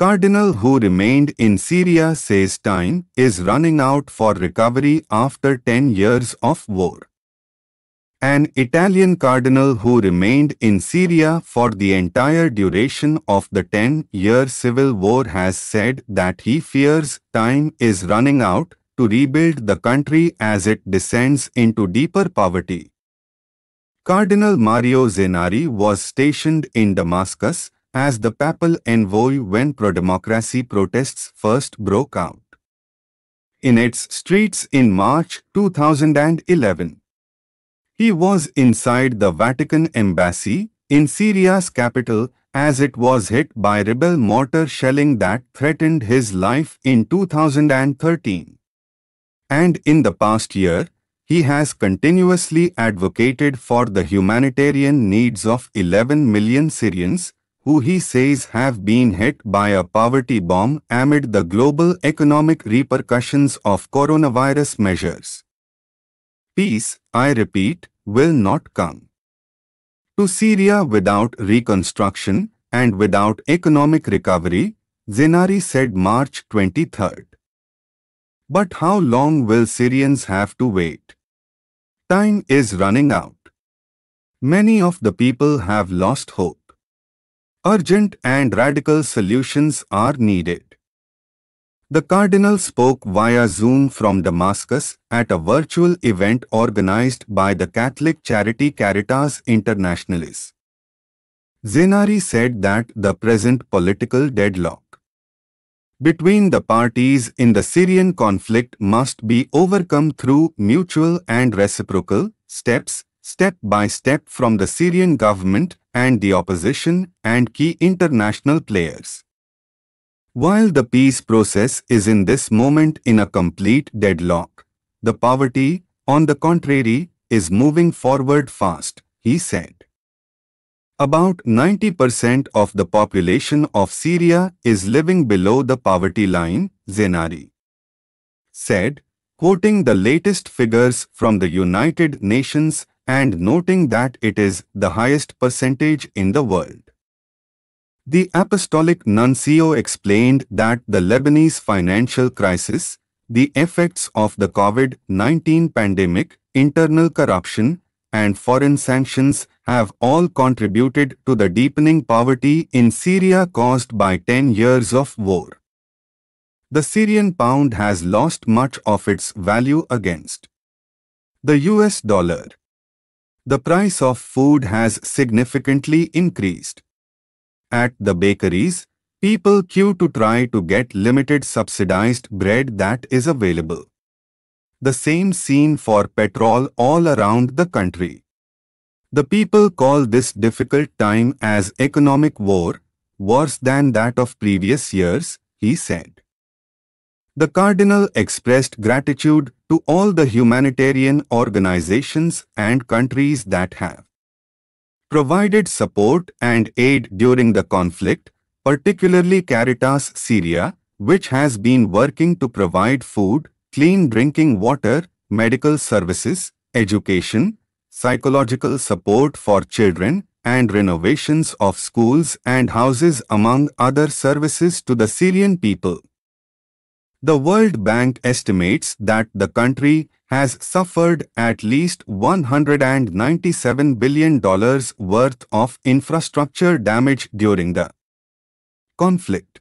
Cardinal who remained in Syria says time is running out for recovery after 10 years of war. An Italian cardinal who remained in Syria for the entire duration of the 10-year civil war has said that he fears time is running out to rebuild the country as it descends into deeper poverty. Cardinal Mario Zenari was stationed in Damascus as the papal envoy when pro-democracy protests first broke out. In its streets in March 2011, he was inside the Vatican embassy in Syria's capital as it was hit by rebel mortar shelling that threatened his life in 2013. And in the past year, he has continuously advocated for the humanitarian needs of 11 million Syrians who he says have been hit by a poverty bomb amid the global economic repercussions of coronavirus measures. Peace, I repeat, will not come. To Syria without reconstruction and without economic recovery, Zinari said March 23. But how long will Syrians have to wait? Time is running out. Many of the people have lost hope urgent and radical solutions are needed. The Cardinal spoke via Zoom from Damascus at a virtual event organized by the Catholic charity Caritas Internationalis. Zenari said that the present political deadlock between the parties in the Syrian conflict must be overcome through mutual and reciprocal steps step by step from the Syrian government and the opposition and key international players. While the peace process is in this moment in a complete deadlock, the poverty, on the contrary, is moving forward fast, he said. About 90% of the population of Syria is living below the poverty line, Zenari said, quoting the latest figures from the United Nations and noting that it is the highest percentage in the world. The Apostolic Nuncio explained that the Lebanese financial crisis, the effects of the COVID-19 pandemic, internal corruption, and foreign sanctions have all contributed to the deepening poverty in Syria caused by 10 years of war. The Syrian pound has lost much of its value against the US dollar, the price of food has significantly increased. At the bakeries, people queue to try to get limited subsidized bread that is available. The same scene for petrol all around the country. The people call this difficult time as economic war, worse than that of previous years, he said. The cardinal expressed gratitude to all the humanitarian organizations and countries that have provided support and aid during the conflict, particularly Caritas Syria, which has been working to provide food, clean drinking water, medical services, education, psychological support for children, and renovations of schools and houses among other services to the Syrian people. The World Bank estimates that the country has suffered at least $197 billion worth of infrastructure damage during the conflict.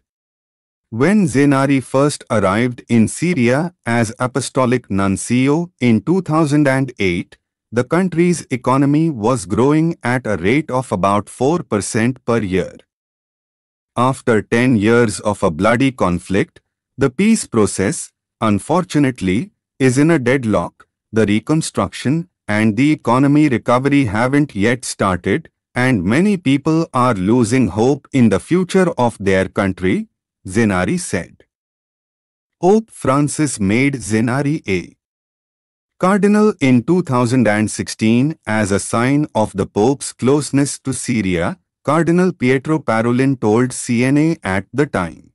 When Zenari first arrived in Syria as Apostolic Nuncio in 2008, the country's economy was growing at a rate of about 4% per year. After 10 years of a bloody conflict, the peace process, unfortunately, is in a deadlock. The reconstruction and the economy recovery haven't yet started, and many people are losing hope in the future of their country, Zinari said. Pope Francis made Zinari a cardinal in 2016 as a sign of the Pope's closeness to Syria, Cardinal Pietro Parolin told CNA at the time.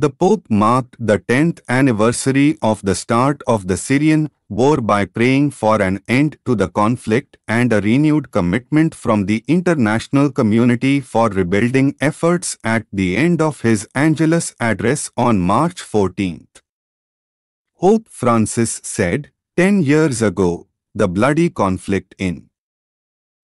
The Pope marked the 10th anniversary of the start of the Syrian war by praying for an end to the conflict and a renewed commitment from the international community for rebuilding efforts at the end of his Angelus address on March 14th. Pope Francis said, 10 years ago, the bloody conflict in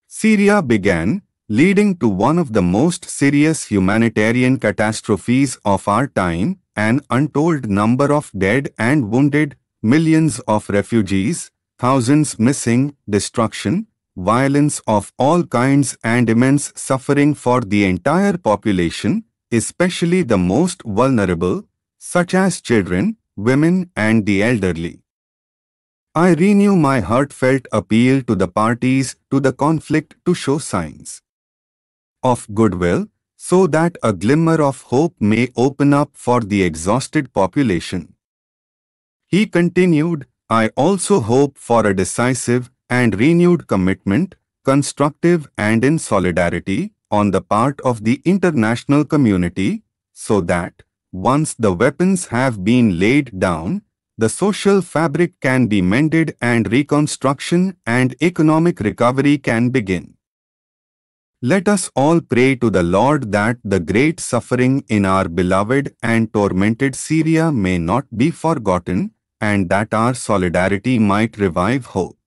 Syria began leading to one of the most serious humanitarian catastrophes of our time, an untold number of dead and wounded, millions of refugees, thousands missing, destruction, violence of all kinds and immense suffering for the entire population, especially the most vulnerable, such as children, women and the elderly. I renew my heartfelt appeal to the parties to the conflict to show signs of goodwill so that a glimmer of hope may open up for the exhausted population. He continued, I also hope for a decisive and renewed commitment, constructive and in solidarity, on the part of the international community, so that, once the weapons have been laid down, the social fabric can be mended and reconstruction and economic recovery can begin. Let us all pray to the Lord that the great suffering in our beloved and tormented Syria may not be forgotten, and that our solidarity might revive hope.